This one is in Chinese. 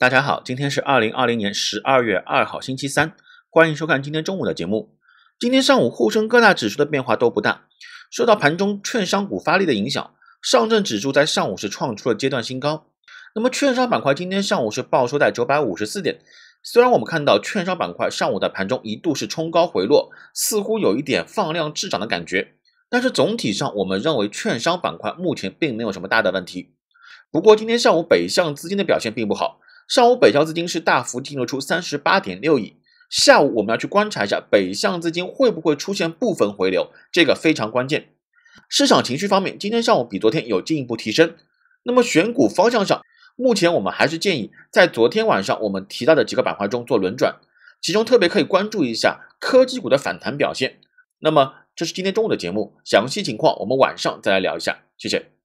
大家好，今天是二零二零年十二月二号，星期三，欢迎收看今天中午的节目。今天上午，沪深各大指数的变化都不大，受到盘中券商股发力的影响，上证指数在上午是创出了阶段新高。那么，券商板块今天上午是报收在九百五十四点。虽然我们看到券商板块上午在盘中一度是冲高回落，似乎有一点放量滞涨的感觉，但是总体上我们认为券商板块目前并没有什么大的问题。不过，今天上午北向资金的表现并不好。上午北向资金是大幅净流出三十八点六亿，下午我们要去观察一下北向资金会不会出现部分回流，这个非常关键。市场情绪方面，今天上午比昨天有进一步提升。那么选股方向上，目前我们还是建议在昨天晚上我们提到的几个板块中做轮转，其中特别可以关注一下科技股的反弹表现。那么这是今天中午的节目，详细情况我们晚上再来聊一下，谢谢。